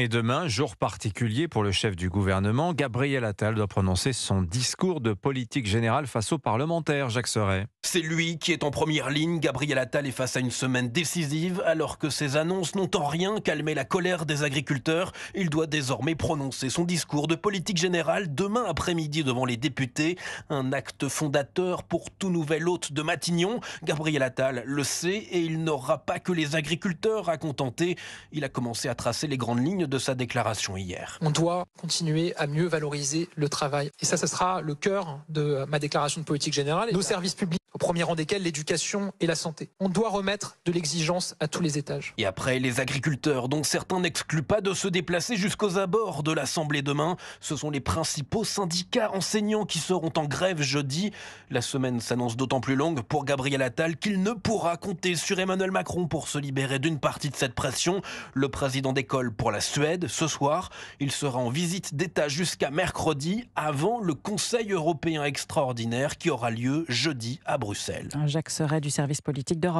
et demain, jour particulier pour le chef du gouvernement, Gabriel Attal doit prononcer son discours de politique générale face aux parlementaires, Jacques Serret. C'est lui qui est en première ligne. Gabriel Attal est face à une semaine décisive. Alors que ses annonces n'ont en rien calmé la colère des agriculteurs, il doit désormais prononcer son discours de politique générale demain après-midi devant les députés. Un acte fondateur pour tout nouvel hôte de Matignon. Gabriel Attal le sait et il n'aura pas que les agriculteurs à contenter. Il a commencé à tracer les grandes lignes de sa déclaration hier. On doit continuer à mieux valoriser le travail. Et ça, ce sera le cœur de ma déclaration de politique générale. Nos services publics premier rang desquels l'éducation et la santé. On doit remettre de l'exigence à tous les étages. Et après, les agriculteurs, dont certains n'excluent pas de se déplacer jusqu'aux abords de l'Assemblée demain. Ce sont les principaux syndicats enseignants qui seront en grève jeudi. La semaine s'annonce d'autant plus longue pour Gabriel Attal qu'il ne pourra compter sur Emmanuel Macron pour se libérer d'une partie de cette pression. Le président d'école pour la Suède, ce soir, il sera en visite d'État jusqu'à mercredi avant le Conseil européen extraordinaire qui aura lieu jeudi à Bruxelles. Jacques Serret du service politique d'Europe.